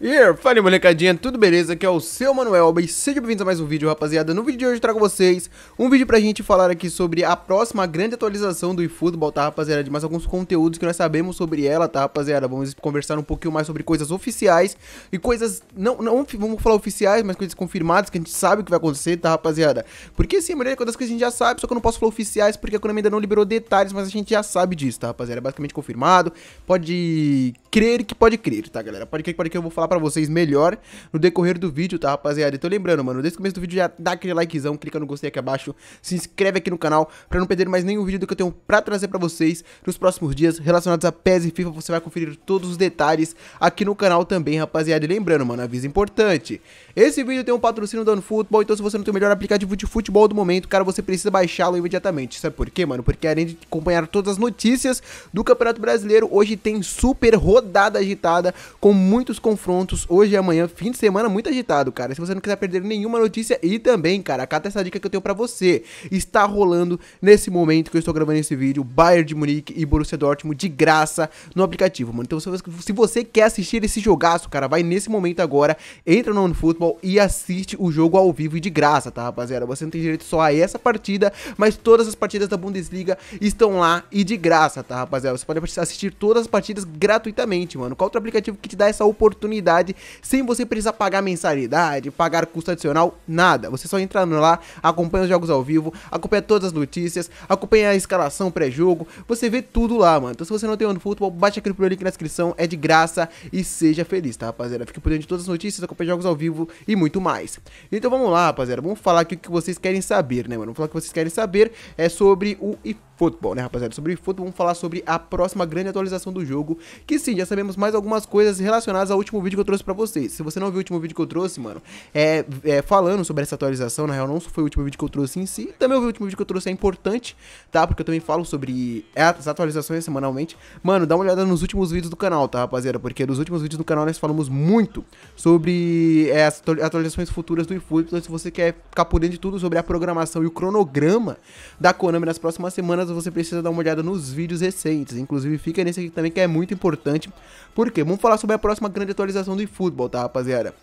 Yeah, fala molecadinha, tudo beleza? Aqui é o seu Manuel e sejam bem-vindos a mais um vídeo, rapaziada. No vídeo de hoje eu trago vocês um vídeo pra gente falar aqui sobre a próxima grande atualização do eFootball, tá, rapaziada? De mais alguns conteúdos que nós sabemos sobre ela, tá, rapaziada? Vamos conversar um pouquinho mais sobre coisas oficiais e coisas, não, não vamos falar oficiais, mas coisas confirmadas que a gente sabe que vai acontecer, tá, rapaziada? Porque sim, mulher, quantas coisas a gente já sabe, só que eu não posso falar oficiais porque a Konami ainda não liberou detalhes, mas a gente já sabe disso, tá, rapaziada? É basicamente confirmado, pode crer que pode crer, tá, galera? Pode crer que pode crer, eu vou falar falar pra vocês melhor no decorrer do vídeo, tá, rapaziada? Então lembrando, mano, desde o começo do vídeo já dá aquele likezão, clica no gostei aqui abaixo, se inscreve aqui no canal pra não perder mais nenhum vídeo do que eu tenho pra trazer pra vocês nos próximos dias relacionados a PES e FIFA. Você vai conferir todos os detalhes aqui no canal também, rapaziada. E lembrando, mano, aviso importante. Esse vídeo tem um patrocínio do Futebol, então se você não tem o melhor aplicativo de futebol do momento, cara, você precisa baixá-lo imediatamente. Sabe por quê, mano? Porque além de acompanhar todas as notícias do Campeonato Brasileiro, hoje tem super rodada agitada com muitos confrontos hoje e amanhã, fim de semana muito agitado, cara. Se você não quiser perder nenhuma notícia e também, cara, acata essa dica que eu tenho para você. Está rolando nesse momento que eu estou gravando esse vídeo, Bayern de Munique e Borussia Dortmund de graça no aplicativo, mano. Então, se você quer assistir esse jogaço, cara, vai nesse momento agora, entra no futebol e assiste o jogo ao vivo e de graça, tá, rapaziada? Você não tem direito só a essa partida, mas todas as partidas da Bundesliga estão lá e de graça, tá, rapaziada? Você pode assistir todas as partidas gratuitamente, mano. Qual outro aplicativo que te dá essa oportunidade? mensalidade sem você precisar pagar mensalidade, pagar custo adicional, nada. Você só entra lá, acompanha os jogos ao vivo, acompanha todas as notícias, acompanha a escalação pré-jogo, você vê tudo lá, mano. Então se você não tem o futebol, baixa aquele primeiro link na descrição, é de graça e seja feliz, tá, rapaziada? Fique por dentro de todas as notícias, acompanha jogos ao vivo e muito mais. Então vamos lá, rapaziada, vamos falar aqui o que vocês querem saber, né, mano? Vamos falar o que vocês querem saber é sobre o IP futebol, né, rapaziada? Sobre futebol, vamos falar sobre a próxima grande atualização do jogo, que sim, já sabemos mais algumas coisas relacionadas ao último vídeo que eu trouxe pra vocês. Se você não viu o último vídeo que eu trouxe, mano, é, é falando sobre essa atualização, na real, não foi o último vídeo que eu trouxe em si, também o último vídeo que eu trouxe é importante, tá? Porque eu também falo sobre as atualizações semanalmente. Mano, dá uma olhada nos últimos vídeos do canal, tá, rapaziada? Porque nos últimos vídeos do canal nós falamos muito sobre é, as atualizações futuras do eFootball, então se você quer ficar por dentro de tudo sobre a programação e o cronograma da Konami nas próximas semanas, caso, você precisa dar uma olhada nos vídeos recentes. Inclusive, fica nesse aqui também que é muito importante. Porque vamos falar sobre a próxima grande atualização do eFootball, tá, rapaziada?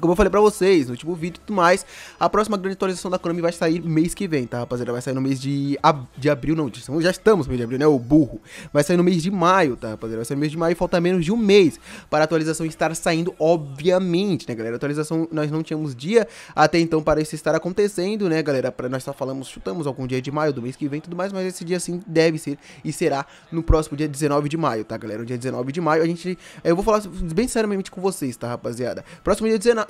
Como eu falei pra vocês no último vídeo e tudo mais, a próxima grande atualização da Konami vai sair mês que vem, tá rapaziada? Vai sair no mês de, ab de abril, não, já estamos no mês de abril, né, o burro. Vai sair no mês de maio, tá rapaziada? Vai sair no mês de maio e falta menos de um mês para a atualização estar saindo, obviamente, né galera? A atualização nós não tínhamos dia até então para isso estar acontecendo, né galera? Pra, nós só falamos, chutamos algum dia de maio do mês que vem e tudo mais, mas esse dia sim deve ser e será no próximo dia 19 de maio, tá galera? No dia 19 de maio a gente, eu vou falar bem seriamente com vocês, tá rapaziada? Próximo dia 19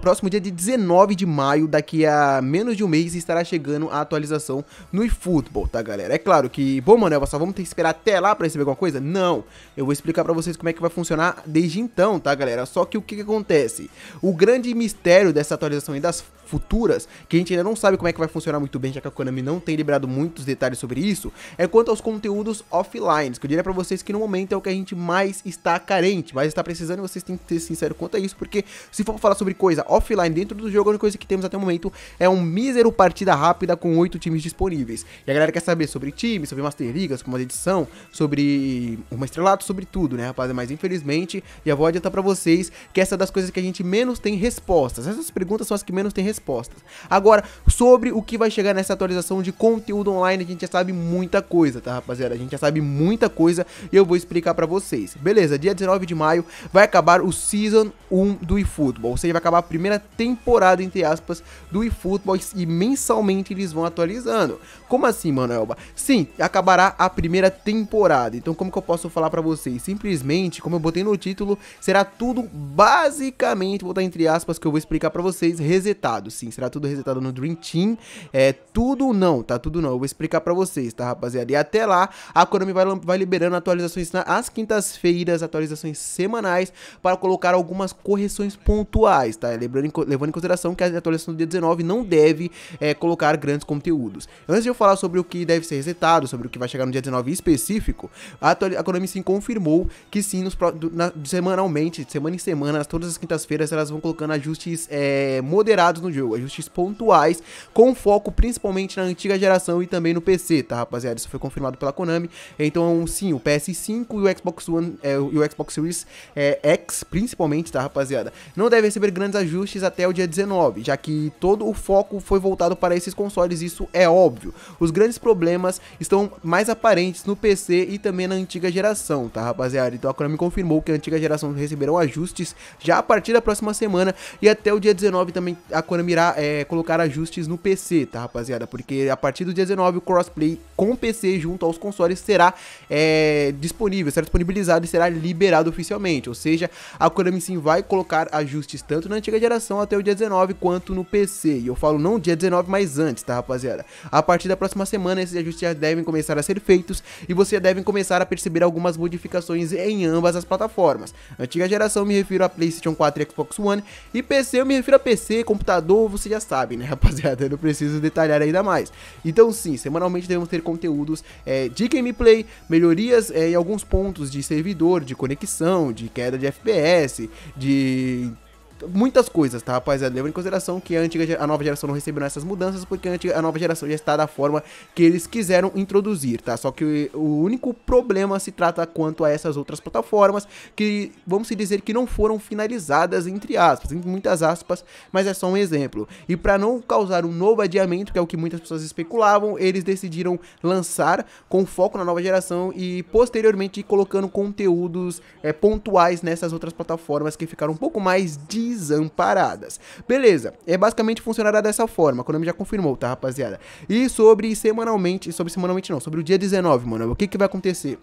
próximo dia de 19 de maio, daqui a menos de um mês, estará chegando a atualização no eFootball, tá galera? É claro que, bom Manuel, só vamos ter que esperar até lá para receber alguma coisa? Não, eu vou explicar para vocês como é que vai funcionar desde então, tá galera? Só que o que, que acontece? O grande mistério dessa atualização e das futuras, que a gente ainda não sabe como é que vai funcionar muito bem, já que a Konami não tem liberado muitos detalhes sobre isso, é quanto aos conteúdos offline, que eu diria para vocês que no momento é o que a gente mais está carente, mais está precisando, e vocês têm que ser sinceros quanto a isso, porque se for falar sobre coisa offline dentro do jogo, a única coisa que temos até o momento é um mísero partida rápida com oito times disponíveis. E a galera quer saber sobre times, sobre Master Ligas, como uma edição, sobre uma estrelato, sobre tudo, né, rapaz Mas infelizmente, já vou adiantar para vocês que essa é das coisas que a gente menos tem respostas. Essas perguntas são as que menos tem respostas respostas. Agora, sobre o que vai chegar nessa atualização de conteúdo online, a gente já sabe muita coisa, tá, rapaziada? A gente já sabe muita coisa e eu vou explicar para vocês. Beleza, dia 19 de maio vai acabar o Season 1 do eFootball, ou seja, vai acabar a primeira temporada, entre aspas, do eFootball e mensalmente eles vão atualizando. Como assim, Manoelba? Sim, acabará a primeira temporada. Então, como que eu posso falar para vocês? Simplesmente, como eu botei no título, será tudo basicamente, vou botar entre aspas que eu vou explicar para vocês, resetado resetado, sim. Será tudo resetado no Dream Team. É tudo não, tá? Tudo não. Eu vou explicar pra vocês, tá, rapaziada? E até lá, a Konami vai, vai liberando atualizações às quintas-feiras, atualizações semanais, para colocar algumas correções pontuais, tá? Lembrando, levando em consideração que a atualização do dia 19 não deve é, colocar grandes conteúdos. Antes de eu falar sobre o que deve ser resetado, sobre o que vai chegar no dia 19 específico, a, a Konami sim confirmou que sim, nos, na, semanalmente, semana em semana, todas as quintas-feiras, elas vão colocando ajustes é, moderados no jogo, ajustes pontuais, com foco principalmente na antiga geração e também no PC, tá rapaziada? Isso foi confirmado pela Konami, então sim, o PS5 e o Xbox One é, e o Xbox Series é, X, principalmente, tá rapaziada? Não deve receber grandes ajustes até o dia 19, já que todo o foco foi voltado para esses consoles, isso é óbvio. Os grandes problemas estão mais aparentes no PC e também na antiga geração, tá rapaziada? Então a Konami confirmou que a antiga geração receberão ajustes já a partir da próxima semana e até o dia 19 também a Konami mirar, é, colocar ajustes no PC, tá, rapaziada? Porque a partir do dia 19 o crossplay com PC junto aos consoles será é, disponível, será disponibilizado e será liberado oficialmente. Ou seja, a Konami sim vai colocar ajustes tanto na antiga geração até o dia 19 quanto no PC. E eu falo não dia 19, mas antes, tá, rapaziada? A partir da próxima semana esses ajustes já devem começar a ser feitos e você já devem começar a perceber algumas modificações em ambas as plataformas. Antiga geração me refiro a PlayStation 4 e Xbox One e PC eu me refiro a PC, computador você já sabe, né, rapaziada? Eu não preciso detalhar ainda mais. Então, sim, semanalmente devemos ter conteúdos é, de gameplay, melhorias é, em alguns pontos de servidor, de conexão, de queda de FPS, de muitas coisas, tá, rapaziada? Leva em consideração que a, antiga, a nova geração não recebeu essas mudanças porque a, antiga, a nova geração já está da forma que eles quiseram introduzir, tá? Só que o único problema se trata quanto a essas outras plataformas que, vamos dizer, que não foram finalizadas, entre aspas, entre muitas aspas, mas é só um exemplo. E para não causar um novo adiamento, que é o que muitas pessoas especulavam, eles decidiram lançar com foco na nova geração e posteriormente colocando conteúdos é, pontuais nessas outras plataformas que ficaram um pouco mais de desamparadas. Beleza, é basicamente funcionará dessa forma, a Konami já confirmou, tá rapaziada? E sobre semanalmente, sobre semanalmente não, sobre o dia 19, mano, o que que vai acontecer?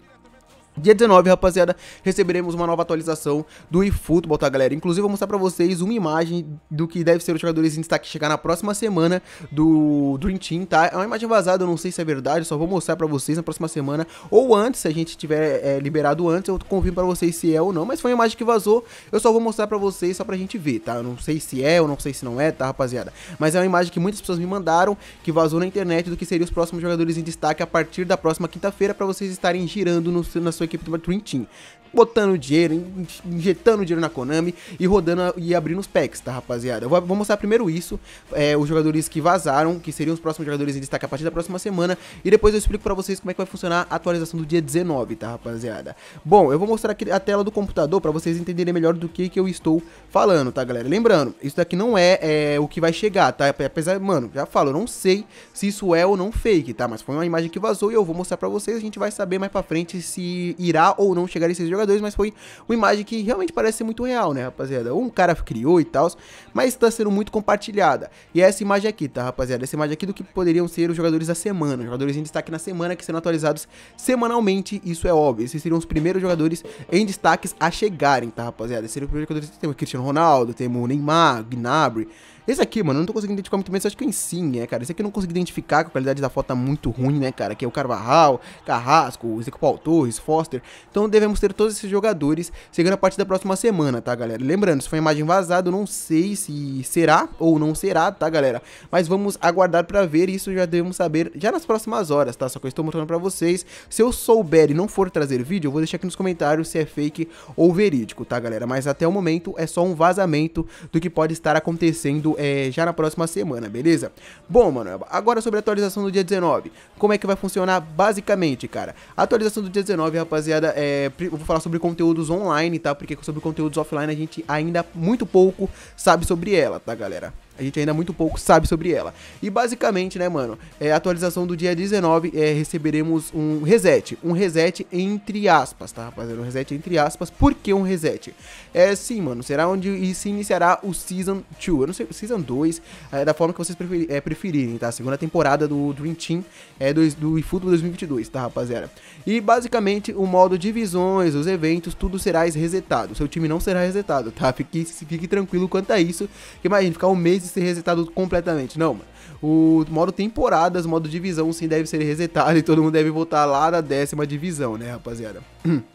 Dia 19, rapaziada, receberemos uma nova atualização do eFootball, tá, galera? Inclusive, vou mostrar pra vocês uma imagem do que deve ser os jogadores em destaque chegar na próxima semana do Dream Team, tá? É uma imagem vazada, eu não sei se é verdade, só vou mostrar pra vocês na próxima semana, ou antes, se a gente tiver é, liberado antes, eu confirmo pra vocês se é ou não, mas foi uma imagem que vazou, eu só vou mostrar pra vocês, só pra gente ver, tá? Eu não sei se é ou não sei se não é, tá, rapaziada? Mas é uma imagem que muitas pessoas me mandaram, que vazou na internet, do que seriam os próximos jogadores em destaque a partir da próxima quinta-feira, pra vocês estarem girando no, na sua sua equipe do Dream Team botando dinheiro, injetando dinheiro na Konami e rodando e abrindo os packs, tá, rapaziada? Eu vou, vou mostrar primeiro isso, é, os jogadores que vazaram, que seriam os próximos jogadores em destaque a partir da próxima semana, e depois eu explico pra vocês como é que vai funcionar a atualização do dia 19, tá, rapaziada? Bom, eu vou mostrar aqui a tela do computador pra vocês entenderem melhor do que, que eu estou falando, tá, galera? Lembrando, isso daqui não é, é o que vai chegar, tá? Apesar, mano, já falo, eu não sei se isso é ou não fake, tá? Mas foi uma imagem que vazou e eu vou mostrar pra vocês, a gente vai saber mais pra frente se irá ou não chegar esses jogadores jogadores, mas foi uma imagem que realmente parece ser muito real, né, rapaziada? Um cara criou e tal, mas está sendo muito compartilhada. E é essa imagem aqui, tá, rapaziada? Essa imagem aqui do que poderiam ser os jogadores da semana, jogadores em destaque na semana que serão atualizados semanalmente, isso é óbvio. Esses seriam os primeiros jogadores em destaques a chegarem, tá, rapaziada? Esses seriam os primeiros jogadores que temos Cristiano Ronaldo, temos Neymar, Gnabry, esse aqui, mano, eu não tô conseguindo identificar muito bem, só acho que eu é ensino, né, cara? Esse aqui eu não consigo identificar, que a qualidade da foto tá muito ruim, né, cara? Que é o Carvajal, Carrasco, Zico, Paul Torres, Foster. Então devemos ter todos esses jogadores chegando a partir da próxima semana, tá, galera? Lembrando, se foi uma imagem vazada, eu não sei se será ou não será, tá, galera? Mas vamos aguardar pra ver, isso já devemos saber já nas próximas horas, tá? Só que eu estou mostrando pra vocês. Se eu souber e não for trazer vídeo, eu vou deixar aqui nos comentários se é fake ou verídico, tá, galera? Mas até o momento é só um vazamento do que pode estar acontecendo é, já na próxima semana, beleza? Bom, mano, agora sobre a atualização do dia 19. Como é que vai funcionar basicamente, cara? A atualização do dia 19, rapaziada, é, eu vou falar sobre conteúdos online, tá? Porque sobre conteúdos offline a gente ainda muito pouco sabe sobre ela, tá, galera? A gente ainda muito pouco sabe sobre ela. E basicamente, né, mano, é, atualização do dia 19, é, receberemos um reset. Um reset entre aspas, tá, rapaziada? Um reset entre aspas. Por que um reset? É sim, mano, será onde se iniciará o Season 2. Eu não sei, Season 2, é, da forma que vocês é, preferirem, tá? Segunda temporada do Dream Team é, do, do eFootball 2022, tá, rapaziada? E basicamente, o modo divisões, os eventos, tudo será resetado. Seu time não será resetado, tá? Fique, fique tranquilo quanto a isso. Imagina ficar um mês precisa ser resetado completamente. Não, mano. O modo temporadas, modo divisão, sim, deve ser resetado e todo mundo deve voltar lá na décima divisão, né, rapaziada?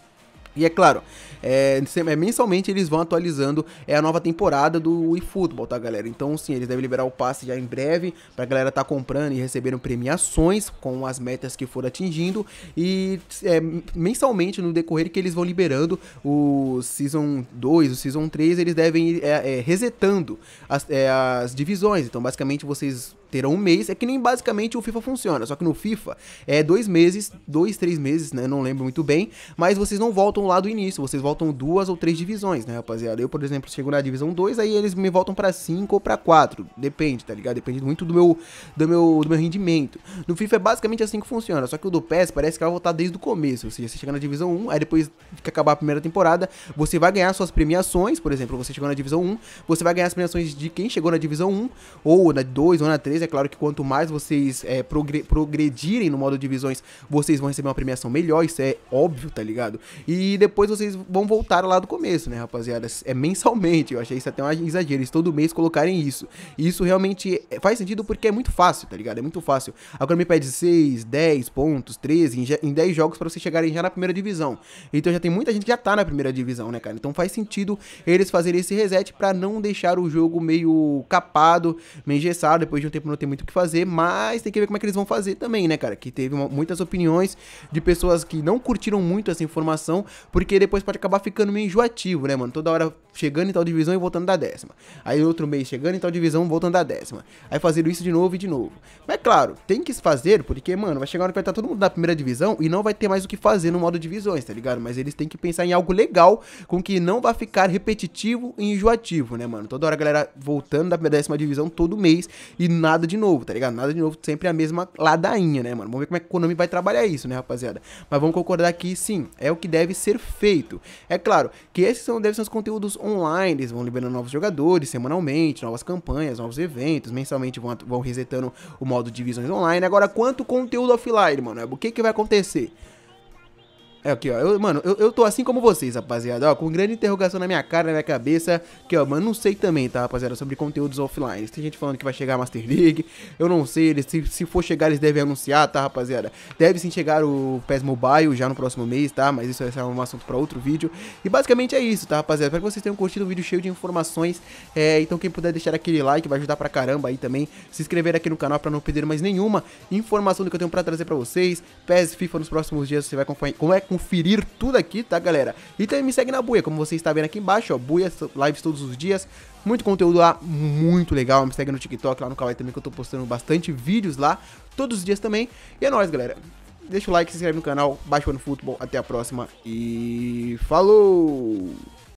E é claro, é, é, mensalmente eles vão atualizando é a nova temporada do eFootball, tá, galera? Então, sim, eles devem liberar o passe já em breve pra galera tá comprando e recebendo premiações com as metas que for atingindo. E é, mensalmente, no decorrer que eles vão liberando o Season 2, o Season 3, eles devem ir é, é, resetando as, é, as divisões. Então, basicamente, vocês terão um mês. É que nem basicamente o FIFA funciona. Só que no FIFA é dois meses, dois, três meses, né? Não lembro muito bem. Mas vocês não voltam lá do início. Vocês voltam duas ou três divisões, né, rapaziada? Eu, por exemplo, chego na divisão 2, aí eles me voltam para 5 ou para 4. Depende, tá ligado? Depende muito do meu, do, meu, do meu rendimento. No FIFA é basicamente assim que funciona. Só que o do PES parece que vai voltar desde o começo. Ou seja, você chega na divisão 1, um, aí depois que acabar a primeira temporada, você vai ganhar suas premiações. Por exemplo, você chegou na divisão 1, um, você vai ganhar as premiações de quem chegou na divisão 1, um, ou na 2, ou na 3 é claro que quanto mais vocês é, progredirem no modo de visões, vocês vão receber uma premiação melhor, isso é óbvio, tá ligado? E depois vocês vão voltar lá do começo, né, rapaziada? É mensalmente, eu achei isso até um exagero, eles todo mês colocarem isso. E isso realmente faz sentido porque é muito fácil, tá ligado? É muito fácil. Agora me pede 6, 10 pontos, 13, em 10 jogos para vocês chegarem já na primeira divisão. Então já tem muita gente que já tá na primeira divisão, né, cara? Então faz sentido eles fazerem esse reset para não deixar o jogo meio capado, meio engessado, depois de um tempo não tem muito o que fazer, mas tem que ver como é que eles vão fazer também, né, cara? Que teve uma, muitas opiniões de pessoas que não curtiram muito essa informação, porque depois pode acabar ficando meio enjoativo, né, mano? Toda hora chegando em tal divisão e voltando da décima. Aí outro mês chegando em tal divisão, voltando da décima. Aí fazendo isso de novo e de novo. Mas é claro, tem que se fazer, porque, mano, vai chegar uma hora que vai estar tá todo mundo na primeira divisão e não vai ter mais o que fazer no modo divisões, tá ligado? Mas eles têm que pensar em algo legal, com que não vai ficar repetitivo e enjoativo, né, mano? Toda hora a galera voltando da décima divisão todo mês e nada nada de novo, tá ligado? Nada de novo, sempre a mesma ladainha, né, mano? Vamos ver como é que a Konami vai trabalhar isso, né, rapaziada? Mas vamos concordar que sim, é o que deve ser feito. É claro que esses são, devem ser os conteúdos online, eles vão liberando novos jogadores semanalmente, novas campanhas, novos eventos, mensalmente vão, vão resetando o modo de divisões online. Agora, quanto conteúdo offline, mano? O que, que vai acontecer? É aqui, ó. Eu, mano, eu, eu tô assim como vocês, rapaziada. Ó, com grande interrogação na minha cara, na minha cabeça. Que, ó, mano, não sei também, tá, rapaziada? Sobre conteúdos offline. Tem gente falando que vai chegar a Master League. Eu não sei. Eles, se, se for chegar, eles devem anunciar, tá, rapaziada? Deve sim chegar o PES Mobile já no próximo mês, tá? Mas isso é um assunto pra outro vídeo. E basicamente é isso, tá, rapaziada? Espero que vocês tenham curtido o vídeo cheio de informações. É, então, quem puder deixar aquele like vai ajudar pra caramba aí também. Se inscrever aqui no canal pra não perder mais nenhuma informação do que eu tenho pra trazer pra vocês. PES FIFA nos próximos dias você vai acompanhar. Como é conferir tudo aqui, tá, galera? E também me segue na Buia, como você está vendo aqui embaixo, ó, Buia, lives todos os dias, muito conteúdo lá, muito legal, me segue no TikTok, lá no Kawaii também, que eu tô postando bastante vídeos lá, todos os dias também. E é nóis, galera. Deixa o like, se inscreve no canal, baixa no futebol, até a próxima e falou!